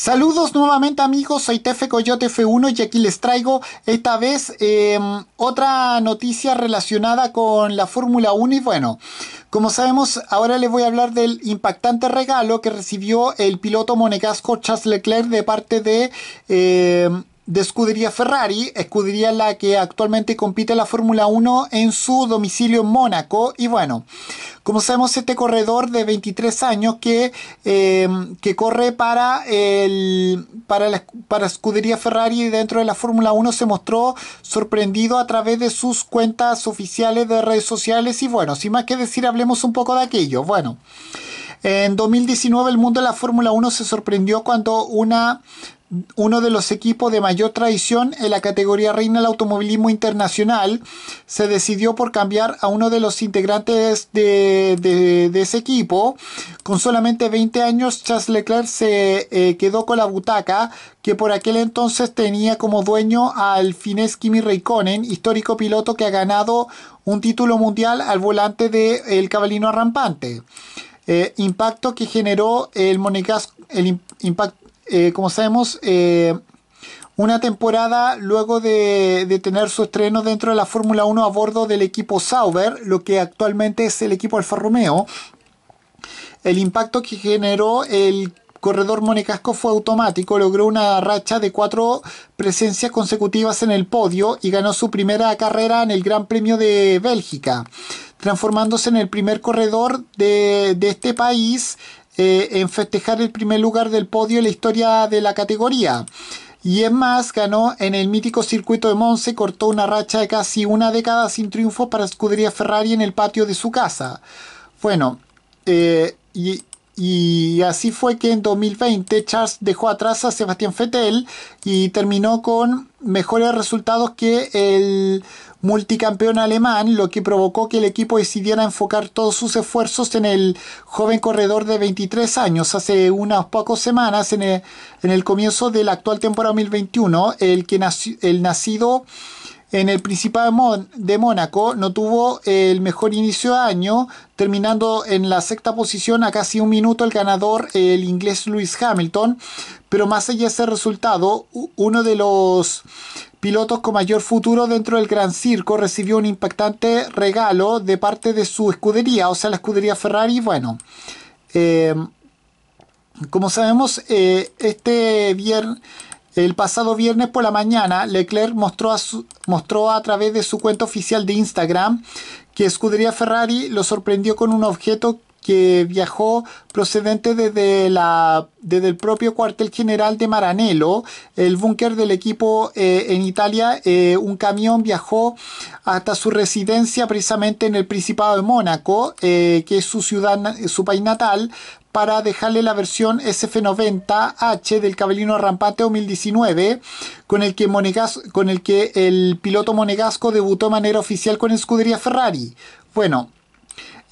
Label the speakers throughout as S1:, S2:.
S1: Saludos nuevamente amigos, soy Tefe Coyote F1 y aquí les traigo esta vez em, otra noticia relacionada con la Fórmula 1 y bueno, como sabemos ahora les voy a hablar del impactante regalo que recibió el piloto monegasco Charles Leclerc de parte de em, de Scuderia Ferrari, escudería la que actualmente compite la Fórmula 1 en su domicilio en Mónaco. Y bueno, como sabemos, este corredor de 23 años que, em, que corre para, el, para, para Scuderia Ferrari dentro de la Fórmula 1 se mostró sorprendido a través de sus cuentas oficiales de redes sociales. Y bueno, sin más que decir, hablemos un poco de aquello. Bueno. En 2019 el mundo de la Fórmula 1 se sorprendió cuando una uno de los equipos de mayor traición en la categoría reina del automovilismo internacional, se decidió por cambiar a uno de los integrantes de, ese equipo. Con solamente 20 años, Charles Leclerc se eh, quedó con la butaca que por aquel entonces tenía como dueño al fines Kimi Raikkonen, histórico piloto que ha ganado un título mundial al volante del el Cabalino Rampante. Eh, impacto que generó el, monegasco, el, impacto eh, como sabemos, eh, una temporada luego de, tener su estreno dentro de la Fórmula 1 a bordo del equipo Sauber, lo que actualmente es el equipo Alfa Romeo. El impacto que generó el corredor Monecasco fue automático, logró una racha de cuatro presencias consecutivas en el podio y ganó su primera carrera en el Gran Premio de Bélgica, transformándose en el primer corredor de, de este país eh, en festejar el primer lugar del podio en la historia de la categoría. Y es más, ganó en el mítico circuito de Monza cortó una racha de casi una década sin triunfo para escudería Ferrari en el patio de su casa. Bueno, eh, y, así fue que en 2020 Charles dejó atrás a Sebastián fettel y terminó con mejores resultados que el multicampeón alemán, lo que provocó que el equipo decidiera enfocar todos sus esfuerzos en el joven corredor de 23 años. Hace unas pocas semanas, en el, en el comienzo de la actual temporada 2021, el, que nació, el nacido en el Principado de Mónaco no tuvo el mejor inicio de año, terminando en la sexta posición a casi un minuto el ganador, el inglés Lewis Hamilton. Pero más allá de ese resultado, uno de los pilotos con mayor futuro dentro del Gran Circo recibió un impactante regalo de parte de su escudería, o sea, la escudería Ferrari. Bueno, eh, como sabemos, eh, este viernes el pasado viernes por la mañana, Leclerc mostró a, través de su cuenta oficial de Instagram que Scuderia Ferrari lo sorprendió con un objeto que viajó procedente desde, la, el propio cuartel general de Maranello, el búnker del equipo eh, en Italia. Eh, un camión viajó hasta su residencia precisamente en el Principado de Mónaco, eh, que es su ciudad, su país natal, para dejarle la versión SF90H del Cabellino Rampante 2019, con el, que con el que el piloto monegasco debutó de manera oficial con escudería Ferrari. Bueno,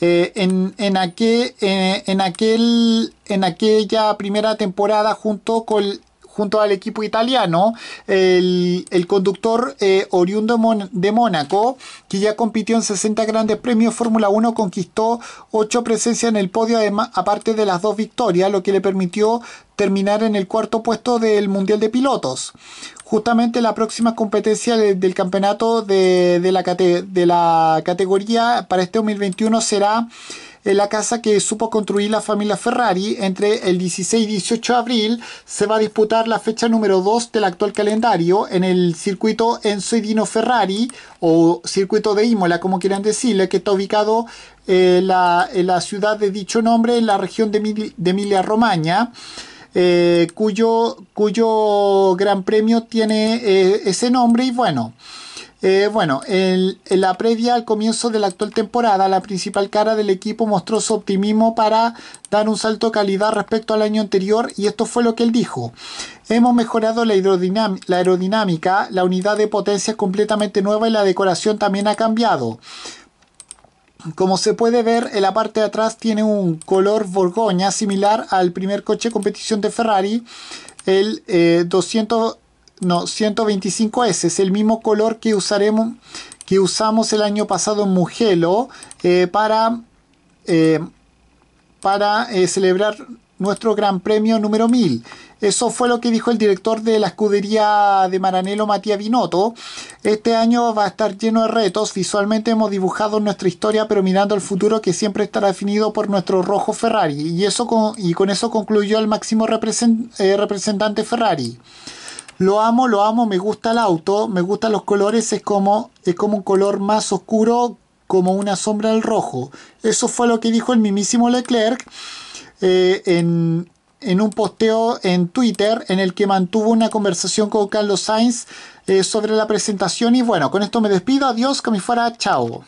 S1: eh, en, aquel, eh, en, aquel, en aquella primera temporada junto con el junto al equipo italiano, el, conductor eh, oriundo de Mónaco, que ya compitió en 60 grandes premios Fórmula 1, conquistó ocho presencias en el podio, además, aparte de las dos victorias, lo que le permitió terminar en el cuarto puesto del Mundial de Pilotos. Justamente la próxima competencia del campeonato de, de la, de la categoría para este 2021 será en la casa que supo construir la familia Ferrari. Entre el 16 y 18 de abril se va a disputar la fecha número 2 del actual calendario en el circuito Enzo y Dino Ferrari o circuito de Imola, como quieran decirle, que está ubicado eh, en la ciudad de dicho nombre en la región de, Emilia-Romagna. Eh, cuyo, gran premio tiene eh, ese nombre y bueno, eh, bueno, en la previa al comienzo de la actual temporada, la principal cara del equipo mostró su optimismo para dar un salto de calidad respecto al año anterior y esto fue lo que él dijo. Hemos mejorado la, la aerodinámica, la unidad de potencia es completamente nueva y la decoración también ha cambiado. Como se puede ver, en la parte de atrás tiene un color borgoña similar al primer coche competición de Ferrari, el 200... Eh, no, 125S, es el mismo color que usaremos que usamos el año pasado en Mugello eh, para, eh, para eh, celebrar nuestro gran premio número 1000. Eso fue lo que dijo el director de la escudería de Maranello, Matías Binotto. Este año va a estar lleno de retos. Visualmente hemos dibujado nuestra historia, pero mirando al futuro que siempre estará definido por nuestro rojo Ferrari. Y, eso con, y con eso concluyó el máximo representante Ferrari. Lo amo, lo amo, me gusta el auto, me gustan los colores, es como, es como un color más oscuro, como una sombra al rojo. Eso fue lo que dijo el mismísimo Leclerc eh, en, un posteo en Twitter en el que mantuvo una conversación con Carlos Sainz eh, sobre la presentación. Y bueno, con esto me despido. Adiós, que me fuera. Chao.